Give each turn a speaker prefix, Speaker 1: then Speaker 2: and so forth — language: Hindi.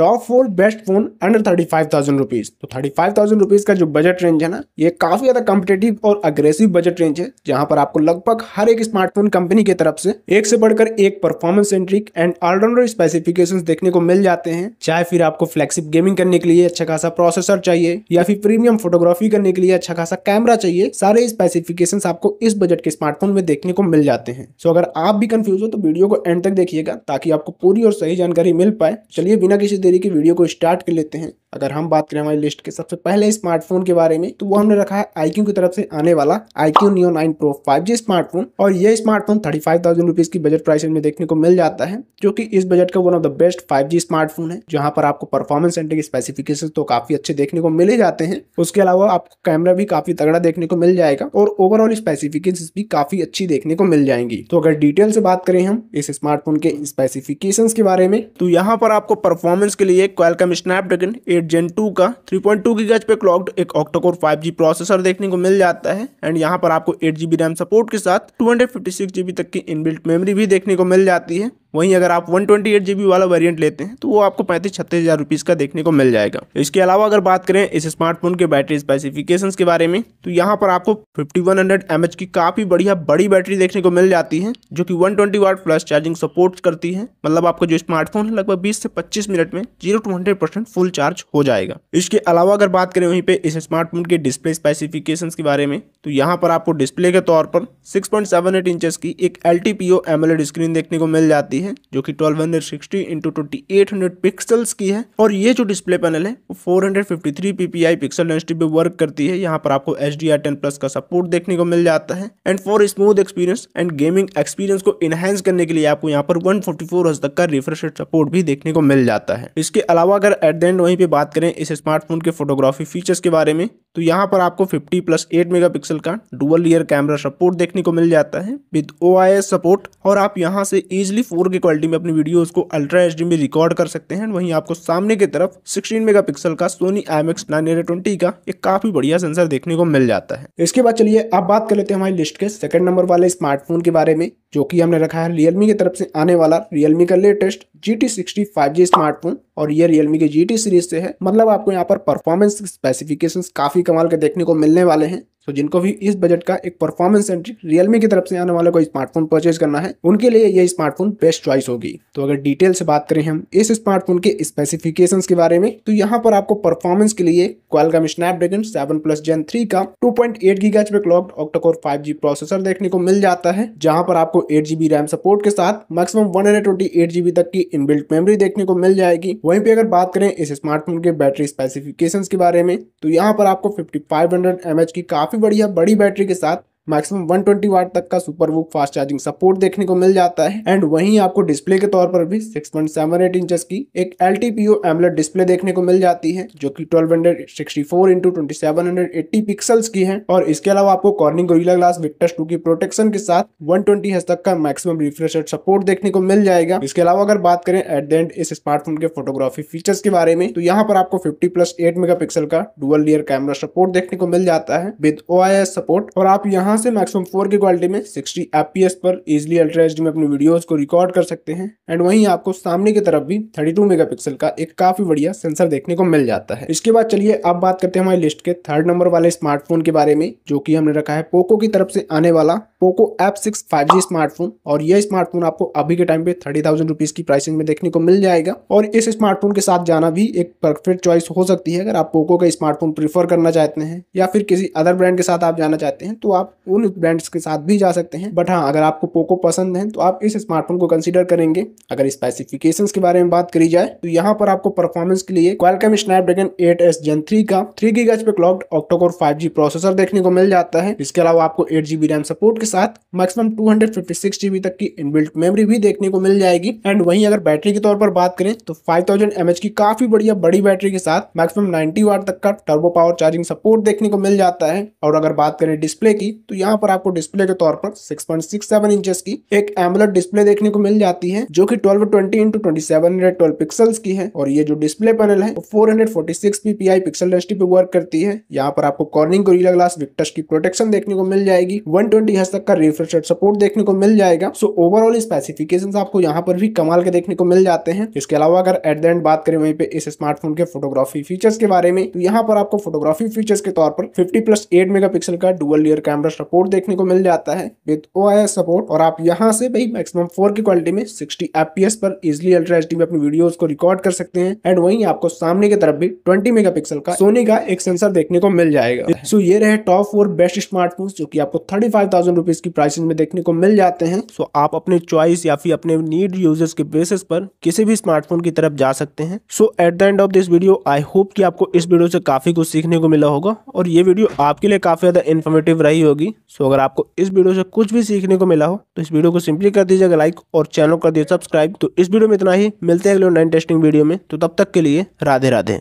Speaker 1: top four best phone under thirty five thousand rupees तो थर्टी फाइव थाउजेंड रुपीज़ का जो बजट रेंज है ना ये काफ़ी ज़्यादा कम्पिटेटिव और अग्रेसिव बजट रेंज है जहाँ पर आपको लगभग हर एक स्मार्टफोन कंपनी की तरफ से एक से बढ़कर एक performance centric and allrounder specification देखने को मिल जाते हैं चाहे फिर आपको फ्लेक्सिप गेमिंग करने के लिए अच्छा खासा प्रोसेसर चाहिए या फिर प्रीमियम फोटोग्राफी करने के लिए अच्छा खासा कैमरा चाहिए सारे स्पेसिफिकेशन आपको इस बजट के स्मार्टफोन में देखने को मिल जाते हैं सो अगर आप भी कंफ्यूज हो तो वीडियो को एंड तक देखिएगा ताकि आपको पूरी और सही जानकारी मिल पाए चलिए बिना किसी देरी की वीडियो को स्टार्ट कर लेते हैं अगर हम बात करें हमारी लिस्ट के सबसे पहले स्मार्टफोन के बारे में तो वो हमने रखा है आई की तरफ से आने वाला iQOO Neo nine Pro five G smartphone और ये smartphone thirty five thousand rupees की बजट प्राइस में देखने को मिल जाता है जो कि इस बजट का one of the best five G smartphone है जहां पर आपको परफॉर्मेंस एंड स्पेसिफिकेशन तो काफी अच्छे देखने को मिले जाते हैं उसके अलावा आपको कैमरा भी काफी तगड़ा देखने को मिल जाएगा और ओवरऑल स्पेसिफिकेशन भी काफी अच्छी देखने को मिल जाएंगी तो अगर डिटेल से बात करें हम इस स्मार्टफोन के स्पेसिफिकेशन के बारे में तो यहाँ पर आपको परफॉर्मेंस के लिए Qualcomm Snapdragon eight Gen two का थ्री पॉइंट टू की गज पे क्लॉक्ड एक ऑक्टोकोर फाइव जी प्रोसेसर देखने को मिल जाता है एंड यहाँ पर आपको eight G B RAM support के साथ two hundred fifty six G B तक की इनबिल्ट मेमोरी भी देखने को मिल जाती है वहीं अगर आप वन ट्वेंटी एट जीबी वाला वेरिएंट लेते हैं तो वो आपको पैंतीस छत्तीस हज़ार रुपीज़ का देखने को मिल जाएगा इसके अलावा अगर बात करें इस स्मार्टफोन के बैटरी स्पेसिफिकेशंस के बारे में तो यहाँ पर आपको fifty one hundred M H की काफ़ी बढ़िया बड़ी बैटरी देखने को मिल जाती है जो कि one twenty watt plus charging support करती है मतलब आपका जो स्मार्टफोन है लगभग बीस से पच्चीस मिनट में zero to hundred percent full charge हो जाएगा इसके अलावा अगर बात करें वहीं पर इस स्मार्टफोन के डिस्प्ले स्पेसिफिकेशन के बारे में तो यहाँ पर आपको डिस्प्ले के तौर पर सिक्स पॉइंट सेवन एट की एक L T P M L screen देखने को मिल जाती है आती है जो कि 1260 हंड्रेड सिक्सटी इंटू पिक्सल्स की है और ये जो डिस्प्ले पैनल है वो 453 ppi पिक्सल डेंसिटी पे वर्क करती है यहाँ पर आपको एच डी प्लस का सपोर्ट देखने को मिल जाता है and for smooth experience and gaming experience को इनहेंस करने के लिए आपको यहाँ पर वन फोर्टी तक का रिफ्रेश सपोर्ट भी देखने को मिल जाता है इसके अलावा अगर एट द एंड वहीं पर बात करें इस स्मार्टफोन के फोटोग्राफी फीचर्स के बारे में तो यहाँ पर आपको 50 प्लस 8 मेगापिक्सल का डुअल ईयर कैमरा सपोर्ट देखने को मिल जाता है विद ओ सपोर्ट और आप यहाँ से इजिली फोर की क्वालिटी में अपनी वीडियो को अल्ट्रा एच में रिकॉर्ड कर सकते हैं वहीं आपको सामने की तरफ सिक्सटीन मेगा का सोनी एम एक्स का एक काफी बढ़िया सेंसर देखने को मिल जाता है इसके बाद चलिए अब बात कर लेते हैं हमारी लिस्ट के सेकंड नंबर वाले स्मार्टफोन के बारे में जो कि हमने रखा है रियलमी की तरफ से आने वाला रियलमी का latest G T sixty G smartphone और ये रियलमी के जी टी सीरीज से है मतलब आपको यहाँ पर परफॉर्मेंस स्पेसिफिकेशन काफी कमाल के देखने को मिलने वाले हैं तो जिनको भी इस बजट का एक परफॉर्मेंस एंट्री रियलमी की तरफ से आने वाले कोई स्मार्टफोन परचेज करना है उनके लिए ये स्मार्टफोन बेस्ट चॉइस होगी तो अगर डिटेल से बात करें हम इस स्मार्टफोन के स्पेसिफिकेशंस के बारे में तो यहाँ पर आपको परफॉर्मेंस के लिए snap Snapdragon seven plus Gen three का two point eight giga clocked octacore 5G processor देखने को मिल जाता है जहाँ पर आपको आपको एट जीबी रैम सपोर्ट के साथ maximum one hundred twenty eight GB तक की इनबिल्ट मेमोरी देखने को मिल जाएगी वहीं पे अगर बात करें इस स्मार्टफोन के बैटरी स्पेसिफिकेशन के बारे में तो यहाँ पर आपको fifty five hundred M H की काफी बढ़िया बड़ी बैटरी के साथ मैक्सिमम 120 वाट तक का सुपर वो फास्ट चार्जिंग सपोर्ट देखने को मिल जाता है एंड वहीं आपको डिस्प्ले के तौर पर भी 6.78 इंचेस की एक एल टी डिस्प्ले देखने को मिल जाती है जो कि 1264 hundred sixty four into pixels की है और इसके अलावा आपको Corning Gorilla Glass Victus two की प्रोटेक्शन के साथ वन ट्वेंटी तक का मैक्सिमम रिफ्रेश सपोर्ट देखने को मिल जाएगा इसके अलावा अगर बात करें एट द एंड इस स्मार्टफोन के फोटोग्राफी फीचर्स के बारे में तो यहाँ पर आपको फिफ्टी प्लस एट मेगा का डुअल लेयर कैमरा सपोर्ट देखने को मिल जाता है विद ओ सपोर्ट और आप यहाँ यहाँ से मैक्सिमम फोर की क्वालिटी में सिक्सटी एफ पर इजिली अल्ट्रा एच में अपनी वीडियोज को रिकॉर्ड कर सकते हैं एंड वहीं आपको सामने की तरफ भी थर्टी टू मेगापिक्सल का एक काफी बढ़िया सेंसर देखने को मिल जाता है इसके बाद चलिए अब बात करते हैं हमारे लिस्ट के थर्ड नंबर वाले स्मार्टफोन के बारे में जो की हमने रखा है पोको की तरफ से आने वाला Poco F six five smartphone और यह स्मार्टफोन आपको अभी के टाइम पे थर्टी थाउजेंड रुपीज की प्राइसिंग में देखने को मिल जाएगा और इस स्मार्टफोन के साथ जाना भी एक परफेक्ट चॉइस हो सकती है अगर आप पोको का स्मार्टफोन प्रीफर करना चाहते हैं या फिर किसी अदर ब्रांड के साथ आप जाना चाहते हैं तो आप उन ब्रांड्स के साथ भी जा सकते हैं बट हाँ अगर आपको पोको पसंद है तो आप इस स्मार्टफोन को कंसिडर करेंगे अगर स्पेसिफिकेशन के बारे में बात करी जाए तो यहाँ पर आपको परफॉर्मेंस के लिए Qualcomm Snapdragon S Gen three का थ्री गी गज पे clocked octacore five G processor देखने को मिल जाता है इसके अलावा आपको एट जीबी रैम सपोर्ट के साथ मैक्सिमम टू हंड्रेड तक की इनबिल्ट मेमोरी भी देखने को मिल जाएगी एंड वहीं अगर बैटरी के तौर पर बात करें तो फाइव थाउजेंड की काफी बढ़िया बड़ी बैटरी के साथ मैक्सिमम नाइन्टी वाट तक का टर्बो पावर चार्जिंग सपोर्ट देखने को मिल जाता है और अगर बात करें डिस्प्ले की तो यहाँ पर आपको डिस्प्ले के तौर पर 6.67 इंचेस की एक एमुलेट डिस्प्ले देखने को मिल जाती है जो कि 1220 इंटू ट्वेंटी पिक्सल्स की है और ये जो डिस्प्ले पैनल है four hundred forty pixel density पे वर्क करती है यहाँ पर आपको कॉर्निंग गोरिल्ला ग्लास विक्टस की प्रोटेक्शन देखने को मिल जाएगी वन ट्वेंटी तक का रिफ्रेश सपोर्ट देखने को मिल जाएगा सो ओवरऑल स्पेसिफिकेशन आपको यहाँ पर भी कमाल के देखने को मिल जाते हैं इसके अलावा अगर एट द एंड बात करें वहीं पे इस स्मार्टफोन के फोटोग्राफी फीचर्स के बारे में तो यहाँ पर आपको फोटोग्राफी फीचर्स के तौर पर 50 प्लस 8 मेगापिक्सल का डुअल लेयर कैमरा सपोर्ट देखने को मिल जाता है विद ओ सपोर्ट और आप यहाँ से भाई मैक्सिमम फोर की क्वालिटी में सिक्सटी एफ पर इजिली अल्ट्रा एच में अपनी वीडियोज को रिकॉर्ड कर सकते हैं एंड वहीं आपको सामने की तरफ भी ट्वेंटी मेगा का सोनी का एक सेंसर देखने को मिल जाएगा सो ये रहे टॉप फोर बेस्ट स्मार्टफोन जो की आपको थर्टी फाइव थाउजेंड रुपीज की प्राइसिस में देखने को मिल जाते हैं सो आप अपने चॉइस या फिर अपने नीड यूजर्स के बेसिस पर किसी भी स्मार्टफोन की तरफ जा सकते हैं so at the end of this video I hope कि आपको इस वीडियो से काफी कुछ सीखने को मिला होगा और ये वीडियो आपके लिए काफी ज्यादा इन्फॉर्मेटिव रही होगी होगी सो अगर आपको इस वीडियो से कुछ भी सीखने को मिला हो तो इस वीडियो को सिंपली कर दीजिएगा लाइक और चैनल कर दिए सब्सक्राइब तो इस वीडियो में इतना ही मिलते हैं अगले नए टेस्टिंग वीडियो में तो तब तक के लिए राधे राधे